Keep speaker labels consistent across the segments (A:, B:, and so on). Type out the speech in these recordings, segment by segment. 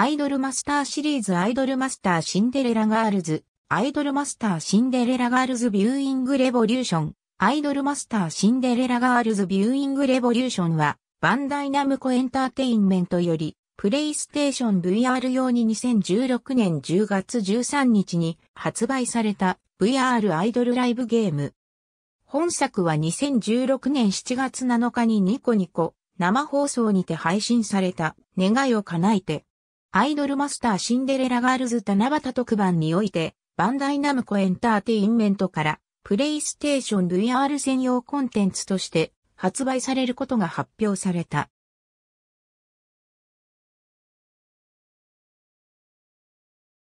A: アイドルマスターシリーズアイドルマスターシンデレラガールズ、アイドルマスターシンデレラガールズビューイングレボリューション、アイドルマスターシンデレラガールズビューイングレボリューションは、バンダイナムコエンターテインメントより、プレイステーション VR 用に2016年10月13日に発売された VR アイドルライブゲーム。本作は2016年7月7日にニコニコ生放送にて配信された願いを叶えてアイドルマスターシンデレラガールズ七夕特番において、バンダイナムコエンターテインメントから、プレイステーション VR 専用コンテンツとして発売されることが発表された。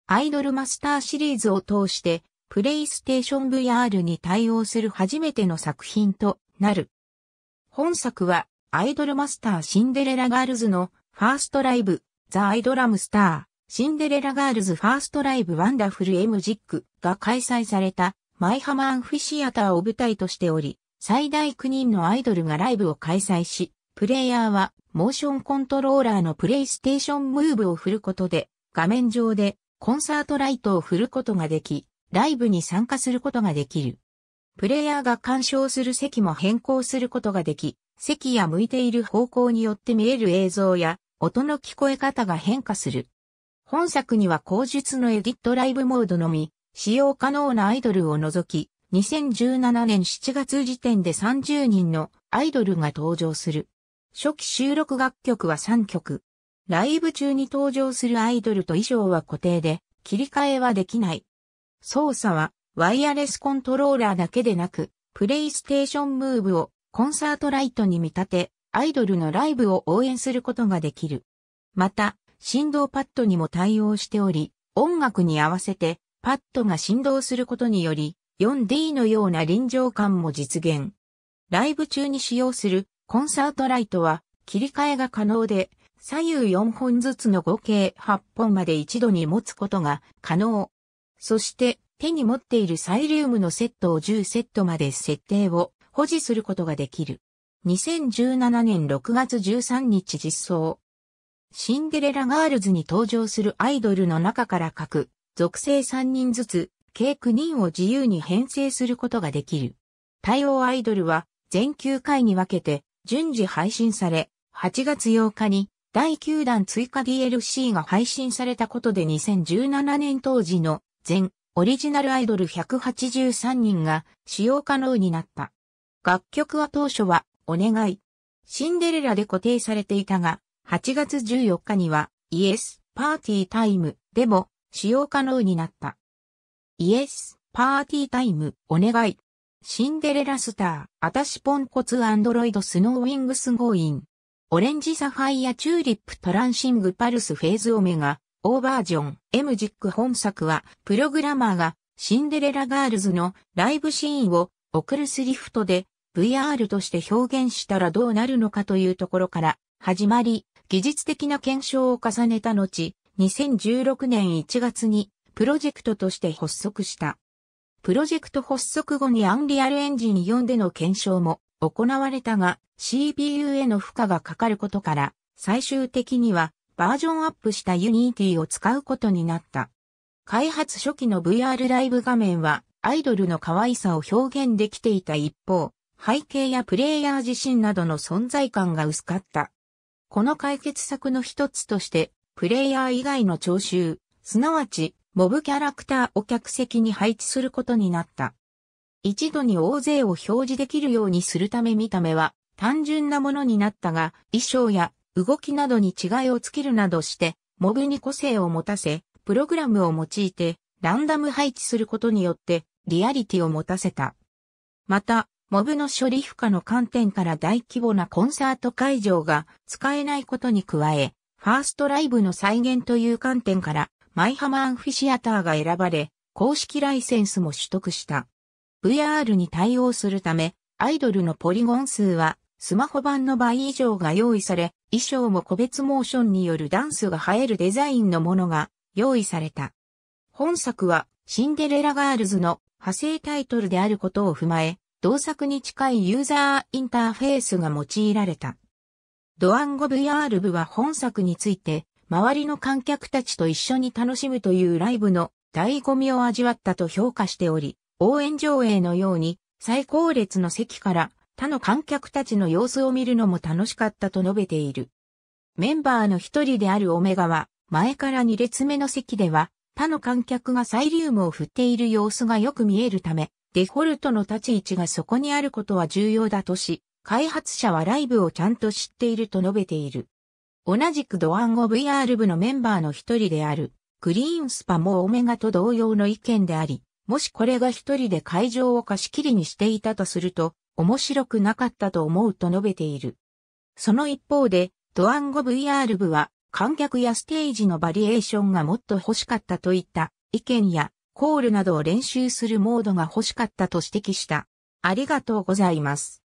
A: アイドルマスターシリーズを通して、プレイステーション VR に対応する初めての作品となる。本作は、アイドルマスターシンデレラガールズのファーストライブザ・アイドラムスター、シンデレラガールズファーストライブワンダフル・エムジックが開催されたマイハマアンフィシアターを舞台としており、最大9人のアイドルがライブを開催し、プレイヤーはモーションコントローラーのプレイステーションムーブを振ることで、画面上でコンサートライトを振ることができ、ライブに参加することができる。プレイヤーが鑑賞する席も変更することができ、席や向いている方向によって見える映像や音の聞こえ方が変化する。本作には後述のエディットライブモードのみ、使用可能なアイドルを除き、2017年7月時点で30人のアイドルが登場する。初期収録楽曲は3曲。ライブ中に登場するアイドルと衣装は固定で、切り替えはできない。操作はワイヤレスコントローラーだけでなく、プレイステーションムーブをコンサートライトに見立て、アイドルのライブを応援することができる。また、振動パッドにも対応しており、音楽に合わせてパッドが振動することにより、4D のような臨場感も実現。ライブ中に使用するコンサートライトは切り替えが可能で、左右4本ずつの合計8本まで一度に持つことが可能。そして手に持っているサイリウムのセットを10セットまで設定を保持することができる。2017年6月13日実装。シンデレラガールズに登場するアイドルの中から各、属性3人ずつ、計9人を自由に編成することができる。対応アイドルは、全9回に分けて、順次配信され、8月8日に、第9弾追加 DLC が配信されたことで2017年当時の、全、オリジナルアイドル183人が使用可能になった。楽曲は当初はお願い。シンデレラで固定されていたが、8月14日には、イエス、パーティータイム、でも、使用可能になった。イエス、パーティータイム、お願い。シンデレラスター、アタシポンコツアンドロイドスノーウィングスゴーイン。オレンジサファイアチューリップトランシングパルスフェーズオメガ、オーバージョン、エムジック本作は、プログラマーがシンデレラガールズのライブシーンを送るスリフトで VR として表現したらどうなるのかというところから始まり、技術的な検証を重ねた後、2016年1月にプロジェクトとして発足した。プロジェクト発足後にアンリアルエンジン4での検証も行われたが CPU への負荷がかかることから最終的にはバージョンアップした Unity を使うことになった。開発初期の VR ライブ画面はアイドルの可愛さを表現できていた一方、背景やプレイヤー自身などの存在感が薄かった。この解決策の一つとして、プレイヤー以外の聴衆、すなわち、モブキャラクターを客席に配置することになった。一度に大勢を表示できるようにするため見た目は単純なものになったが、衣装や動きなどに違いをつけるなどして、モブに個性を持たせ、プログラムを用いて、ランダム配置することによって、リアリティを持たせた。また、モブの処理負荷の観点から大規模なコンサート会場が使えないことに加え、ファーストライブの再現という観点から、マイハマアンフィシアターが選ばれ、公式ライセンスも取得した。VR に対応するため、アイドルのポリゴン数は、スマホ版の倍以上が用意され、衣装も個別モーションによるダンスが映えるデザインのものが用意された。本作は、シンデレラガールズの派生タイトルであることを踏まえ、同作に近いユーザーインターフェースが用いられた。ドアンゴ VR 部は本作について、周りの観客たちと一緒に楽しむというライブの醍醐味を味わったと評価しており、応援上映のように最高列の席から他の観客たちの様子を見るのも楽しかったと述べている。メンバーの一人であるオメガは、前から2列目の席では、他の観客がサイリウムを振っている様子がよく見えるため、デフォルトの立ち位置がそこにあることは重要だとし、開発者はライブをちゃんと知っていると述べている。同じくドアンゴ VR 部のメンバーの一人である、グリーンスパもオメガと同様の意見であり、もしこれが一人で会場を貸し切りにしていたとすると、面白くなかったと思うと述べている。その一方で、ドアンゴ VR 部は、観客やステージのバリエーションがもっと欲しかったといった意見や、コールなどを練習するモードが欲しかったと指摘した。ありがとうございます。